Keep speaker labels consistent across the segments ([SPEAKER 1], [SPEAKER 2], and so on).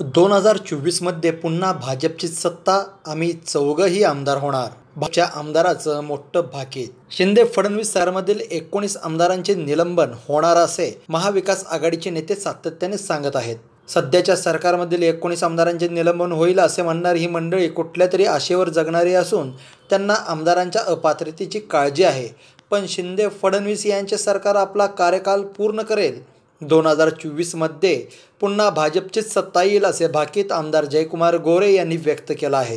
[SPEAKER 1] दोन हजार चोवीसमध्ये पुन्हा भाजपची सत्ता आम्ही चौघही आमदार होणार भाजपच्या आमदाराचं मोठं भाकीत शिंदे फडणवीस सरमधील एकोणीस आमदारांचे निलंबन होणार असे महाविकास आघाडीचे नेते सातत्याने सांगत आहेत सध्याच्या सरकारमधील एकोणीस आमदारांचे निलंबन होईल असे म्हणणारी ही मंडळी कुठल्या तरी आशेवर जगणारी असून त्यांना आमदारांच्या अपात्रतेची काळजी आहे पण शिंदे फडणवीस यांचे सरकार आपला कार्यकाल पूर्ण करेल दोन हजार चोवीसमध्ये पुन्हा भाजपचीच सत्ता येईल असे भाकीत आमदार जयकुमार गोरे यांनी व्यक्त केलं आहे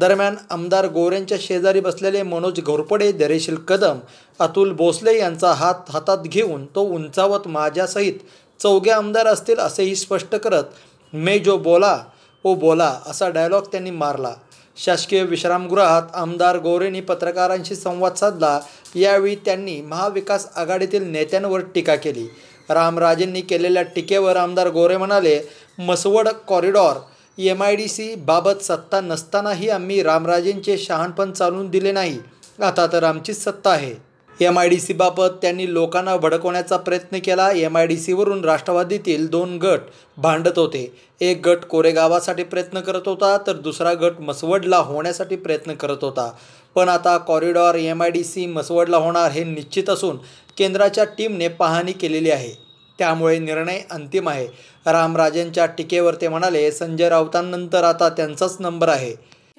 [SPEAKER 1] दरम्यान आमदार गोरेंच्या शेजारी बसलेले मनोज घोरपडे दरेशील कदम अतुल भोसले यांचा हात हातात घेऊन तो उंचावत माझ्यासहित चौघे आमदार असतील असेही स्पष्ट करत मे जो बोला ओ बोला असा डायलॉग त्यांनी मारला शासकीय विश्रामगृहात आमदार गोरेंनी पत्रकारांशी संवाद साधला यावेळी त्यांनी महाविकास आघाडीतील नेत्यांवर टीका केली रामराजेंनी केलेल्या टीकेवर आमदार गोरे म्हणाले Maswad corridor M I D C बाबत सत्ता नसतानाही आम्ही रामराजेंचे शहाणपण चालून दिले नाही आता तर आमचीच सत्ता आहे एम आय डी सीबाबत त्यांनी लोकांना भडकवण्याचा प्रयत्न केला एम आय डी सीवरून राष्ट्रवादीतील दोन गट भांडत होते एक गट कोरेगावासाठी प्रयत्न करत होता तर दुसरा गट मसवडला होण्यासाठी प्रयत्न करत होता पण आता corridor M I D C मसवडला होणार हे निश्चित असून केंद्राच्या टीमने पाहणी केलेली आहे त्यामुळे निर्णय अंतिम आहे रामराजेंच्या टीकेवर ते म्हणाले संजय राऊतांनंतर आता त्यांचाच नंबर आहे